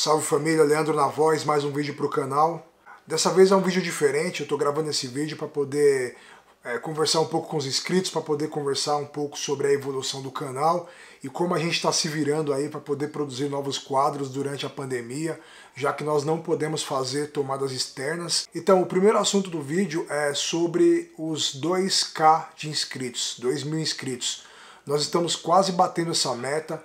Salve família, Leandro na voz, mais um vídeo para o canal. Dessa vez é um vídeo diferente, eu estou gravando esse vídeo para poder é, conversar um pouco com os inscritos, para poder conversar um pouco sobre a evolução do canal e como a gente está se virando aí para poder produzir novos quadros durante a pandemia, já que nós não podemos fazer tomadas externas. Então, o primeiro assunto do vídeo é sobre os 2K de inscritos, 2 mil inscritos. Nós estamos quase batendo essa meta.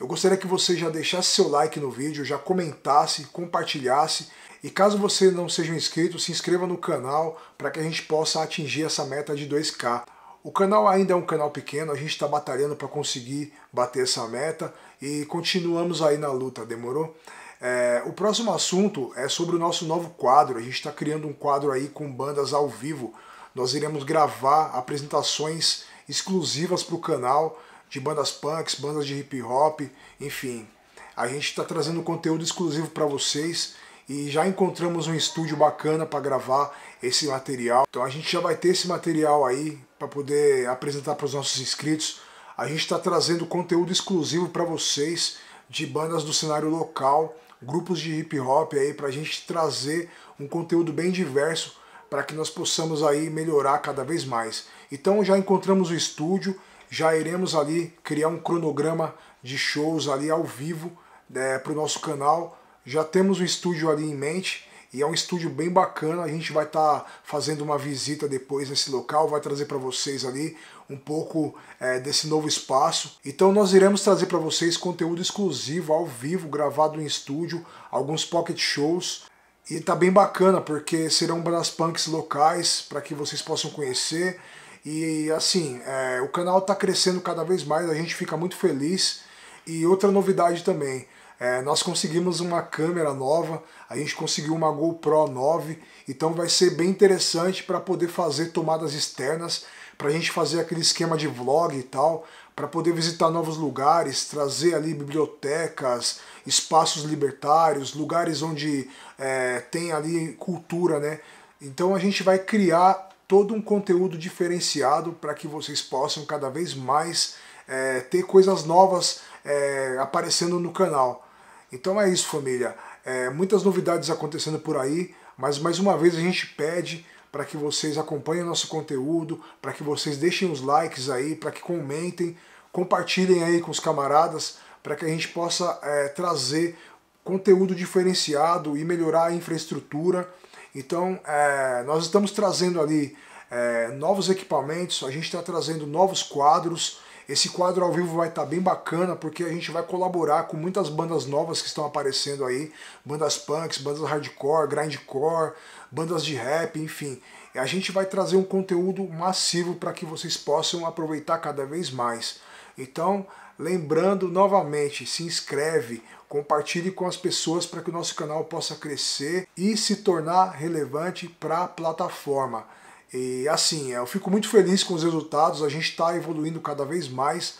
Eu gostaria que você já deixasse seu like no vídeo, já comentasse, compartilhasse e caso você não seja inscrito, se inscreva no canal para que a gente possa atingir essa meta de 2K. O canal ainda é um canal pequeno, a gente está batalhando para conseguir bater essa meta e continuamos aí na luta, demorou? É, o próximo assunto é sobre o nosso novo quadro. A gente está criando um quadro aí com bandas ao vivo. Nós iremos gravar apresentações exclusivas para o canal de bandas punks, bandas de hip hop, enfim. A gente está trazendo conteúdo exclusivo para vocês e já encontramos um estúdio bacana para gravar esse material. Então a gente já vai ter esse material aí para poder apresentar para os nossos inscritos. A gente está trazendo conteúdo exclusivo para vocês de bandas do cenário local, grupos de hip hop aí para a gente trazer um conteúdo bem diverso para que nós possamos aí melhorar cada vez mais. Então já encontramos o estúdio, já iremos ali criar um cronograma de shows ali ao vivo né, para o nosso canal. Já temos um estúdio ali em mente e é um estúdio bem bacana. A gente vai estar tá fazendo uma visita depois nesse local, vai trazer para vocês ali um pouco é, desse novo espaço. Então nós iremos trazer para vocês conteúdo exclusivo ao vivo, gravado em estúdio, alguns pocket shows. E tá bem bacana porque serão brass punks locais para que vocês possam conhecer. E assim, é, o canal está crescendo cada vez mais, a gente fica muito feliz. E outra novidade também, é, nós conseguimos uma câmera nova, a gente conseguiu uma GoPro 9, então vai ser bem interessante para poder fazer tomadas externas, para a gente fazer aquele esquema de vlog e tal, para poder visitar novos lugares, trazer ali bibliotecas, espaços libertários, lugares onde é, tem ali cultura, né? Então a gente vai criar todo um conteúdo diferenciado para que vocês possam cada vez mais é, ter coisas novas é, aparecendo no canal. Então é isso, família. É, muitas novidades acontecendo por aí, mas mais uma vez a gente pede para que vocês acompanhem nosso conteúdo, para que vocês deixem os likes aí, para que comentem, compartilhem aí com os camaradas, para que a gente possa é, trazer conteúdo diferenciado e melhorar a infraestrutura então, é, nós estamos trazendo ali é, novos equipamentos, a gente está trazendo novos quadros. Esse quadro ao vivo vai estar tá bem bacana porque a gente vai colaborar com muitas bandas novas que estão aparecendo aí, bandas punks, bandas hardcore, grindcore, bandas de rap, enfim. A gente vai trazer um conteúdo massivo para que vocês possam aproveitar cada vez mais. Então, lembrando novamente, se inscreve, compartilhe com as pessoas para que o nosso canal possa crescer e se tornar relevante para a plataforma. E assim, eu fico muito feliz com os resultados, a gente está evoluindo cada vez mais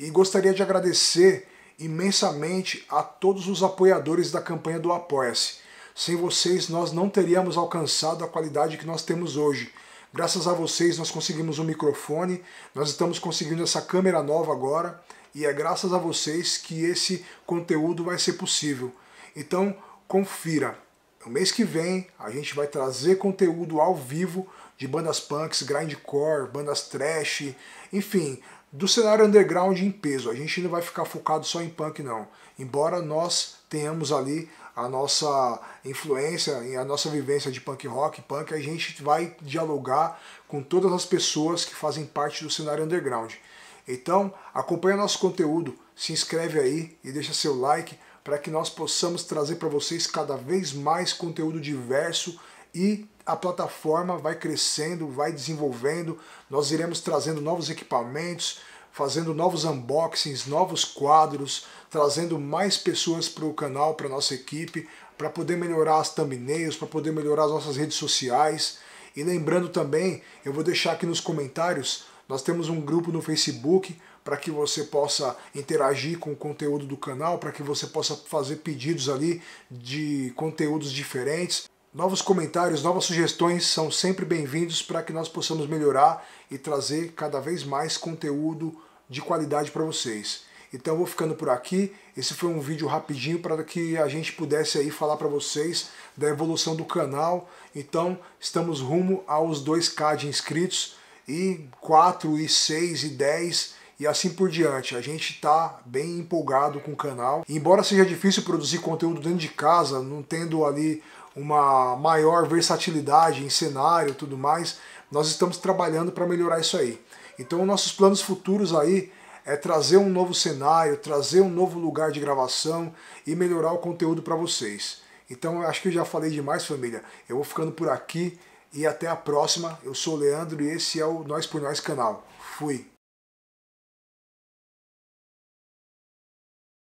e gostaria de agradecer imensamente a todos os apoiadores da campanha do Apoia-se. Sem vocês, nós não teríamos alcançado a qualidade que nós temos hoje. Graças a vocês nós conseguimos um microfone, nós estamos conseguindo essa câmera nova agora e é graças a vocês que esse conteúdo vai ser possível. Então, confira. No mês que vem a gente vai trazer conteúdo ao vivo de bandas punks, grindcore, bandas trash, enfim, do cenário underground em peso. A gente não vai ficar focado só em punk não, embora nós tenhamos ali a nossa influência e a nossa vivência de punk rock, punk, a gente vai dialogar com todas as pessoas que fazem parte do cenário underground. Então, acompanha nosso conteúdo, se inscreve aí e deixa seu like para que nós possamos trazer para vocês cada vez mais conteúdo diverso e a plataforma vai crescendo, vai desenvolvendo, nós iremos trazendo novos equipamentos, fazendo novos unboxings, novos quadros, trazendo mais pessoas para o canal, para nossa equipe, para poder melhorar as thumbnails, para poder melhorar as nossas redes sociais. E lembrando também, eu vou deixar aqui nos comentários, nós temos um grupo no Facebook para que você possa interagir com o conteúdo do canal, para que você possa fazer pedidos ali de conteúdos diferentes. Novos comentários, novas sugestões são sempre bem-vindos para que nós possamos melhorar e trazer cada vez mais conteúdo de qualidade para vocês. Então eu vou ficando por aqui. Esse foi um vídeo rapidinho para que a gente pudesse aí falar para vocês da evolução do canal. Então estamos rumo aos 2k de inscritos e 4 e 6 e 10 e assim por diante. A gente está bem empolgado com o canal. Embora seja difícil produzir conteúdo dentro de casa, não tendo ali uma maior versatilidade em cenário e tudo mais, nós estamos trabalhando para melhorar isso aí. Então, nossos planos futuros aí é trazer um novo cenário, trazer um novo lugar de gravação e melhorar o conteúdo para vocês. Então, acho que eu já falei demais, família. Eu vou ficando por aqui e até a próxima. Eu sou o Leandro e esse é o Nós por Nós canal. Fui!